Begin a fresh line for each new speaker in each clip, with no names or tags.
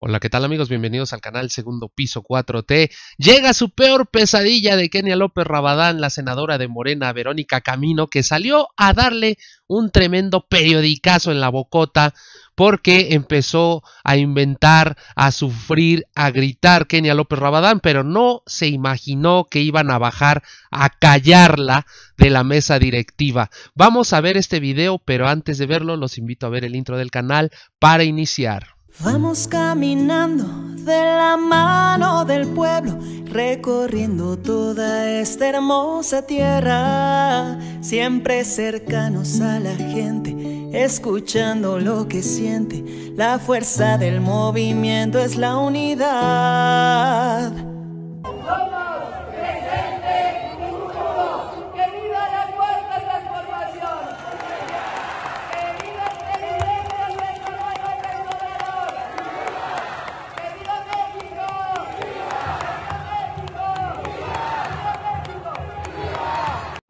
Hola, ¿qué tal amigos? Bienvenidos al canal Segundo Piso 4T. Llega su peor pesadilla de Kenia López Rabadán, la senadora de Morena, Verónica Camino, que salió a darle un tremendo periodicazo en la bocota porque empezó a inventar, a sufrir, a gritar Kenia López Rabadán, pero no se imaginó que iban a bajar a callarla de la mesa directiva. Vamos a ver este video, pero antes de verlo los invito a ver el intro del canal para iniciar. Vamos
caminando de la mano del pueblo, recorriendo toda esta hermosa tierra, siempre cercanos a la gente, escuchando lo que siente. La fuerza del movimiento es la unidad.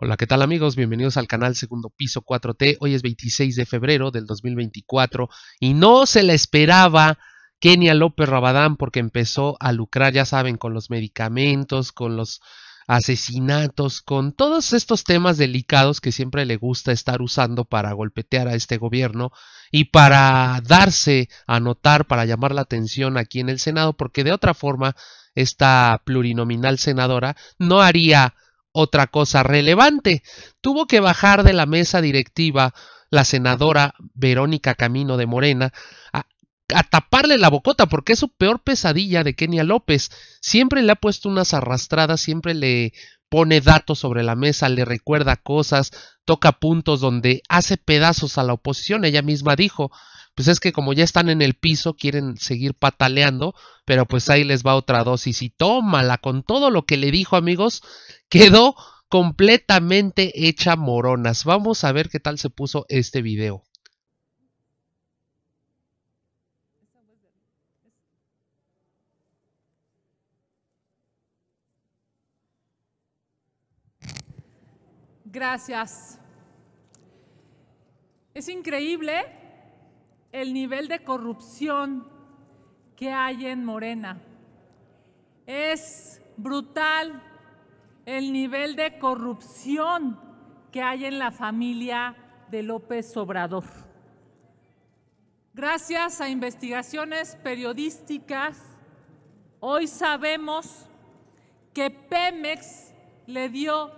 Hola, ¿qué tal amigos? Bienvenidos al canal Segundo Piso 4T. Hoy es 26 de febrero del 2024 y no se la esperaba Kenia López Rabadán porque empezó a lucrar, ya saben, con los medicamentos, con los asesinatos, con todos estos temas delicados que siempre le gusta estar usando para golpetear a este gobierno y para darse a notar, para llamar la atención aquí en el Senado, porque de otra forma esta plurinominal senadora no haría otra cosa relevante, tuvo que bajar de la mesa directiva la senadora Verónica Camino de Morena a, taparle la bocota porque es su peor pesadilla de Kenia López. Siempre le ha puesto unas arrastradas, siempre le pone datos sobre la mesa, le recuerda cosas, toca puntos donde hace pedazos a la oposición. Ella misma dijo, pues es que como ya están en el piso, quieren seguir pataleando, pero pues ahí les va otra dosis y tómala con todo lo que le dijo amigos, quedó completamente hecha moronas. Vamos a ver qué tal se puso este video.
Gracias. Es increíble el nivel de corrupción que hay en Morena. Es brutal el nivel de corrupción que hay en la familia de López Obrador. Gracias a investigaciones periodísticas, hoy sabemos que Pemex le dio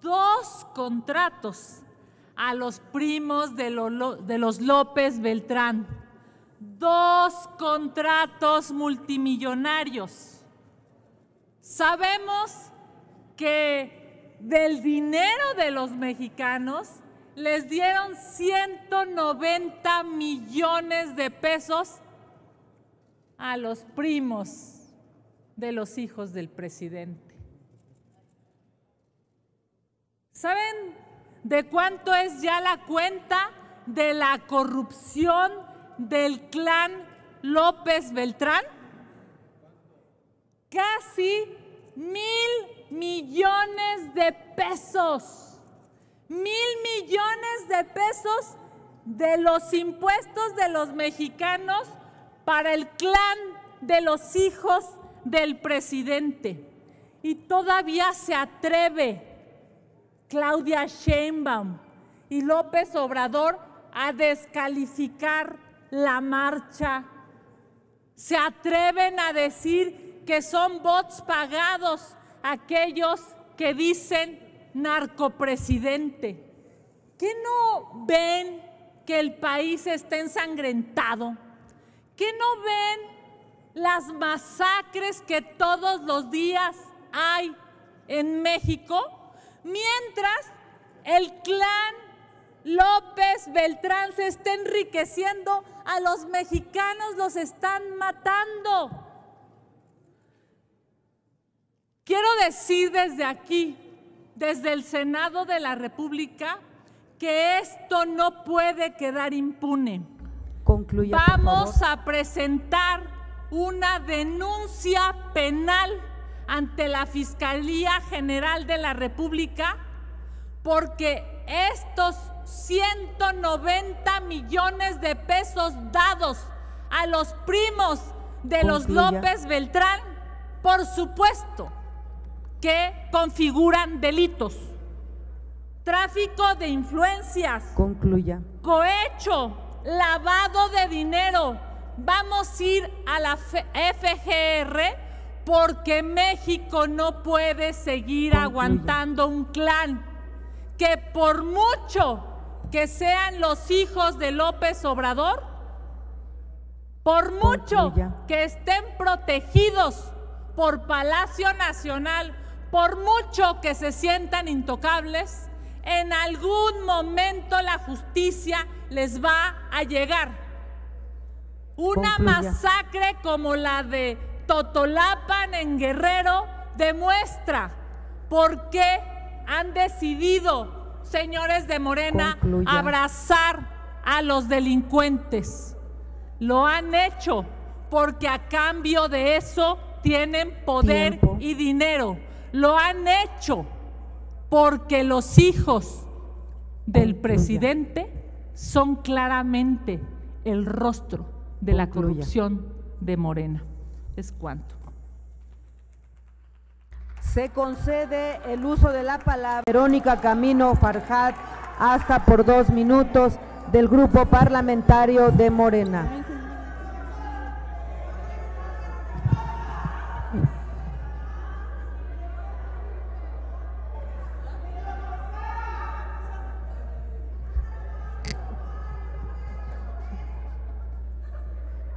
dos contratos a los primos de, los López Beltrán. Dos contratos multimillonarios. Sabemos que del dinero de los mexicanos les dieron 190 millones de pesos a los primos de los hijos del presidente. ¿Saben de cuánto es ya la cuenta de la corrupción del clan López Beltrán? Casi mil millones de pesos. Mil millones de pesos de los impuestos de los mexicanos para el clan de los hijos del presidente. Y todavía se atreve Claudia Sheinbaum y López Obrador a descalificar la marcha. Se atreven a decir que son bots pagados aquellos que dicen narcopresidente. ¿Qué no ven que el país está ensangrentado? ¿Qué no ven las masacres que todos los días hay en México? Mientras el clan López Beltrán se está enriqueciendo, a los mexicanos los están matando. Quiero decir desde aquí, desde el Senado de la República, que esto no puede quedar impune. Vamos a presentar una denuncia penal ante la Fiscalía General de la República porque estos 190 millones de pesos dados a los primos de los López Beltrán, por supuesto que configuran delitos. Tráfico de influencias. Concluya. Cohecho, lavado de dinero. Vamos a ir a la FGR porque México no puede seguir aguantando un clan que por mucho que sean los hijos de López Obrador, por mucho que estén protegidos por Palacio Nacional, por mucho que se sientan intocables, en algún momento la justicia les va a llegar. Una masacre como la de Totolapan en Guerrero demuestra por qué han decidido, señores de Morena, abrazar a los delincuentes. Lo han hecho porque a cambio de eso tienen poder y dinero. Lo han hecho porque los hijos del presidente son claramente el rostro de la corrupción de Morena. Es cuánto. Se concede el uso de la palabra Verónica Camino Farjat hasta por dos minutos
del Grupo Parlamentario de Morena.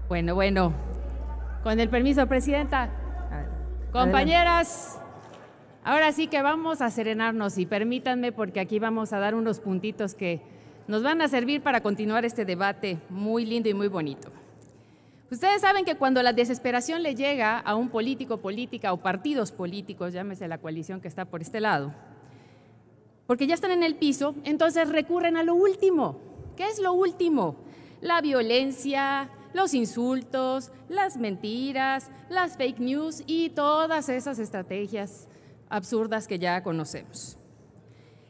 Bueno, bueno, con el permiso, Presidenta. Compañeras, ahora sí que vamos a serenarnos y permítanme porque aquí vamos a dar unos puntitos que nos van a servir para continuar este debate muy lindo y muy bonito. Ustedes saben que cuando la desesperación le llega a un político, política o partidos políticos, llámese la coalición que está por este lado, porque ya están en el piso, entonces recurren a lo último. ¿Qué es lo último? La violencia, los insultos, las mentiras, las fake news y todas esas estrategias absurdas que ya conocemos.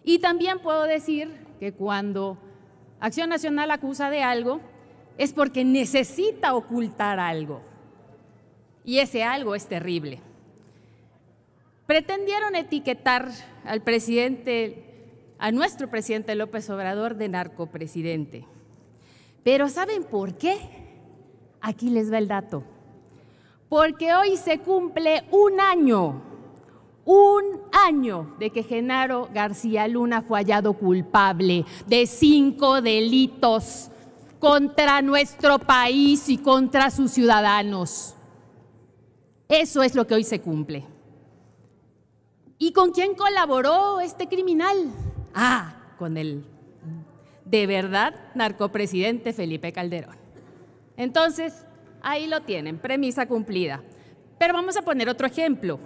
Y también puedo decir que cuando Acción Nacional acusa de algo, es porque necesita ocultar algo. Y ese algo es terrible. Pretendieron etiquetar al presidente, a nuestro presidente López Obrador, de narcopresidente. Pero ¿saben por qué? Aquí les va el dato. Porque hoy se cumple un año, un año de que Genaro García Luna fue hallado culpable de cinco delitos contra nuestro país y contra sus ciudadanos. Eso es lo que hoy se cumple. ¿Y con quién colaboró este criminal? Ah, con el de verdad narcopresidente Felipe Calderón. Entonces, ahí lo tienen, premisa cumplida. Pero vamos a poner otro ejemplo.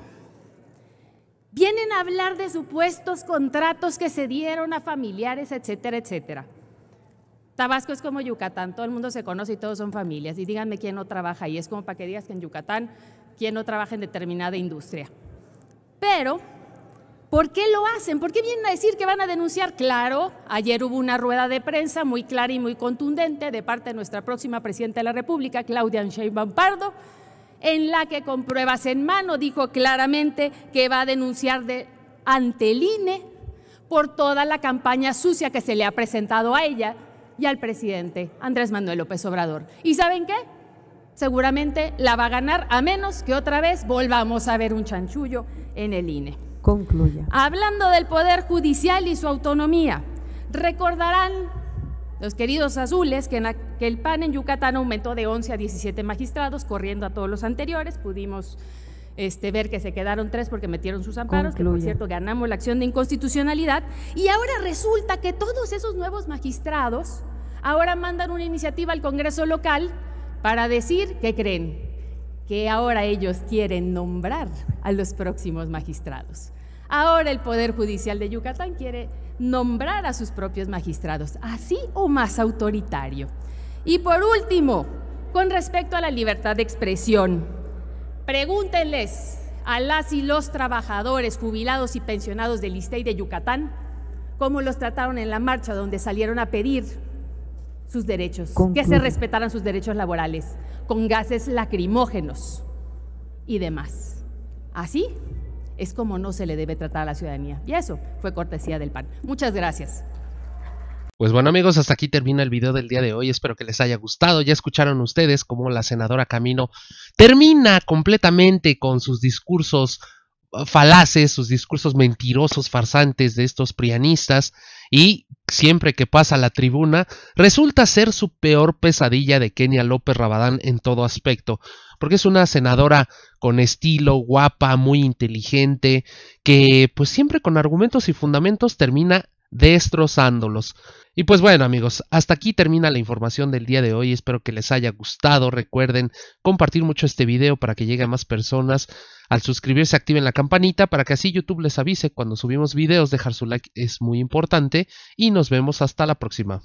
Vienen a hablar de supuestos contratos que se dieron a familiares, etcétera, etcétera. Tabasco es como Yucatán, todo el mundo se conoce y todos son familias. Y díganme quién no trabaja ahí, es como para que digas que en Yucatán quién no trabaja en determinada industria. Pero ¿Por qué lo hacen? ¿Por qué vienen a decir que van a denunciar? Claro, ayer hubo una rueda de prensa muy clara y muy contundente de parte de nuestra próxima presidenta de la República, Claudia Sheinbaum Pardo, en la que con pruebas en mano dijo claramente que va a denunciar ante el INE por toda la campaña sucia que se le ha presentado a ella y al presidente Andrés Manuel López Obrador. ¿Y saben qué? Seguramente la va a ganar a menos que otra vez volvamos a ver un chanchullo en el INE
concluya.
Hablando del Poder Judicial y su autonomía, recordarán los queridos azules que, el PAN en Yucatán aumentó de 11 a 17 magistrados, corriendo a todos los anteriores, pudimos... Este, ver que se quedaron tres porque metieron sus amparos, que por cierto ganamos la acción de inconstitucionalidad. Y ahora resulta que todos esos nuevos magistrados ahora mandan una iniciativa al Congreso local para decir, ¿qué creen? que ahora ellos quieren nombrar a los próximos magistrados. Ahora el Poder Judicial de Yucatán quiere nombrar a sus propios magistrados, así o más autoritario. Y por último, con respecto a la libertad de expresión, pregúntenles a las y los trabajadores jubilados y pensionados del ISTEI de Yucatán cómo los trataron en la marcha donde salieron a pedir sus derechos, que se respetaran sus derechos laborales, con gases lacrimógenos y demás. Así es como no se le debe tratar a la ciudadanía. Y eso fue cortesía del PAN. Muchas gracias.
Pues bueno amigos, hasta aquí termina el video del día de hoy, espero que les haya gustado, ya escucharon ustedes cómo la senadora Camino termina completamente con sus discursos falaces, sus discursos mentirosos, farsantes de estos prianistas y siempre que pasa la tribuna, resulta ser su peor pesadilla de Kenia López Rabadán en todo aspecto, porque es una senadora con estilo, guapa, muy inteligente, que pues siempre con argumentos y fundamentos termina destrozándolos. Y pues bueno amigos, hasta aquí termina la información del día de hoy, espero que les haya gustado, recuerden compartir mucho este video para que llegue a más personas, al suscribirse activen la campanita para que así YouTube les avise cuando subimos videos, dejar su like es muy importante y nos vemos hasta la próxima.